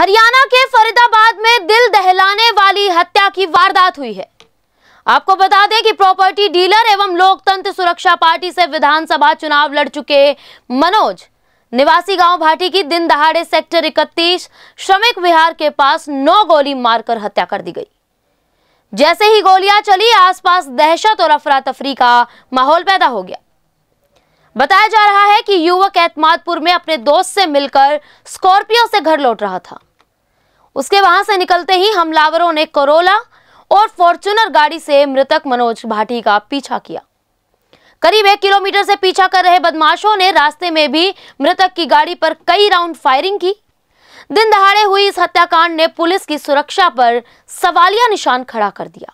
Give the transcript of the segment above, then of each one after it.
हरियाणा के फरीदाबाद में दिल दहलाने वाली हत्या की वारदात हुई है आपको बता दें कि प्रॉपर्टी डीलर एवं लोकतंत्र सुरक्षा पार्टी से विधानसभा चुनाव लड़ चुके मनोज निवासी गांव भाटी की दिन दहाड़े सेक्टर 31 श्रमिक विहार के पास नौ गोली मारकर हत्या कर दी गई जैसे ही गोलियां चली आसपास दहशत और अफरा तफरी का माहौल पैदा हो गया बताया जा रहा है कि युवक एतमादपुर में अपने दोस्त से मिलकर स्कॉर्पियो से घर लौट रहा था उसके वहां से निकलते ही हमलावरों ने करोला और फॉर्चुनर गाड़ी से मृतक मनोज भाटी का पीछा किया करीब एक किलोमीटर से पीछा कर रहे बदमाशों ने रास्ते में भी मृतक की गाड़ी पर कई राउंड फायरिंग की दिन दहाड़े हुई इस हत्याकांड ने पुलिस की सुरक्षा पर सवालिया निशान खड़ा कर दिया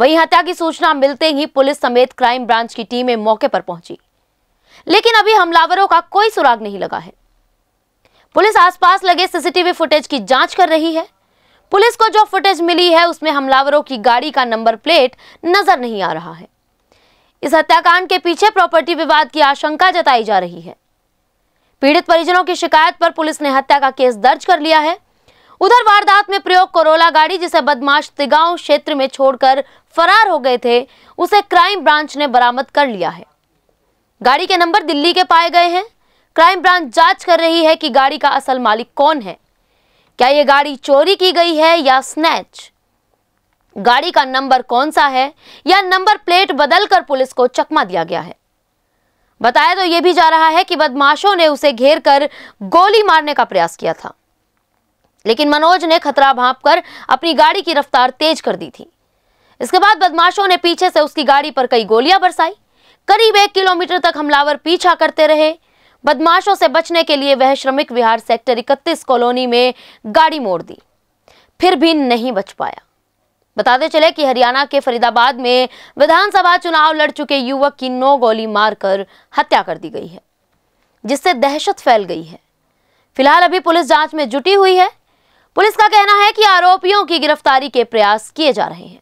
वहीं हत्या की सूचना मिलते ही पुलिस समेत क्राइम ब्रांच की टीमें मौके पर पहुंची लेकिन अभी हमलावरों का कोई सुराग नहीं लगा है पुलिस आसपास लगे सीसीटीवी फुटेज की जांच कर रही है पुलिस को जो फुटेज मिली है उसमें हमलावरों की गाड़ी का नंबर प्लेट नजर नहीं आ रहा है इस हत्याकांड के पीछे प्रॉपर्टी विवाद की आशंका जताई जा रही है पीड़ित परिजनों की शिकायत पर पुलिस ने हत्या का केस दर्ज कर लिया है उधर वारदात में प्रयोग कोरोला गाड़ी जिसे बदमाश तिगांव क्षेत्र में छोड़कर फरार हो गए थे उसे क्राइम ब्रांच ने बरामद कर लिया है गाड़ी के नंबर दिल्ली के पाए गए हैं क्राइम ब्रांच जांच कर रही है कि गाड़ी का असल मालिक कौन है क्या ये गाड़ी चोरी की गई है या स्नैच गाड़ी का नंबर कौन सा है या नंबर प्लेट बदलकर पुलिस को चकमा दिया गया है बताया तो यह भी जा रहा है कि बदमाशों ने उसे घेर कर गोली मारने का प्रयास किया था लेकिन मनोज ने खतरा भाप कर अपनी गाड़ी की रफ्तार तेज कर दी थी इसके बाद बदमाशों ने पीछे से उसकी गाड़ी पर कई गोलियां बरसाई करीब एक किलोमीटर तक हमलावर पीछा करते रहे बदमाशों से बचने के लिए वह श्रमिक विहार सेक्टर इकतीस कॉलोनी में गाड़ी मोड़ दी फिर भी नहीं बच पाया बताते चले कि हरियाणा के फरीदाबाद में विधानसभा चुनाव लड़ चुके युवक की नौ गोली मारकर हत्या कर दी गई है जिससे दहशत फैल गई है फिलहाल अभी पुलिस जांच में जुटी हुई है पुलिस का कहना है कि आरोपियों की गिरफ्तारी के प्रयास किए जा रहे हैं